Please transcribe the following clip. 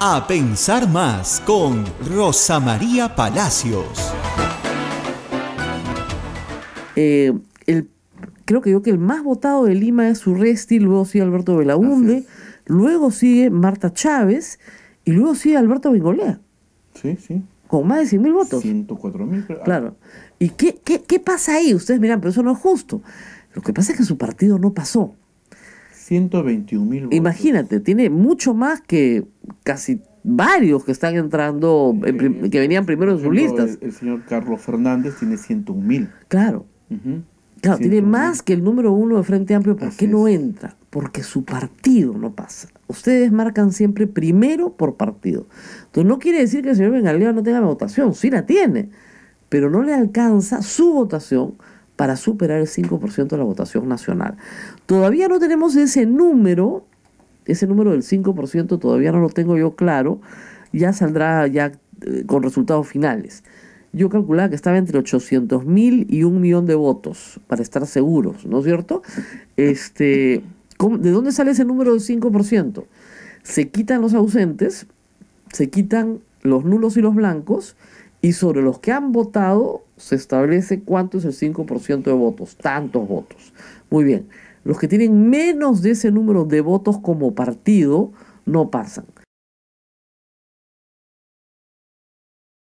A Pensar Más con Rosa María Palacios. Eh, creo que yo que el más votado de Lima es Urresti, luego sigue Alberto Belaunde, luego sigue Marta Chávez y luego sigue Alberto Bengolea. Sí, sí. Con más de 100.000 votos. 104.000. Claro. ¿Y qué, pasa ahí? Ustedes miran, pero eso no es justo. Lo que pasa es que su partido no pasó. 121.000 votos. Imagínate, tiene mucho más que, casi varios que están entrando, eh, que venían primero en sus listas. El, señor Carlos Fernández tiene 101 mil. Claro. Claro, tiene más que el número uno de Frente Amplio. ¿Por qué no entra? Porque su partido no pasa. Ustedes marcan siempre primero por partido. Entonces no quiere decir que el señor Bengalía no tenga votación, sí la tiene, pero no le alcanza su votación para superar el 5% de la votación nacional. Todavía no tenemos ese número ese número del 5% todavía no lo tengo yo claro, ya saldrá ya eh, con resultados finales. Yo calculaba que estaba entre 800.000 mil y un millón de votos, para estar seguros, ¿no es cierto? Este, ¿De dónde sale ese número del 5%? Se quitan los ausentes, se quitan los nulos y los blancos, y sobre los que han votado se establece cuánto es el 5% de votos, tantos votos. Muy bien, los que tienen menos de ese número de votos como partido no pasan.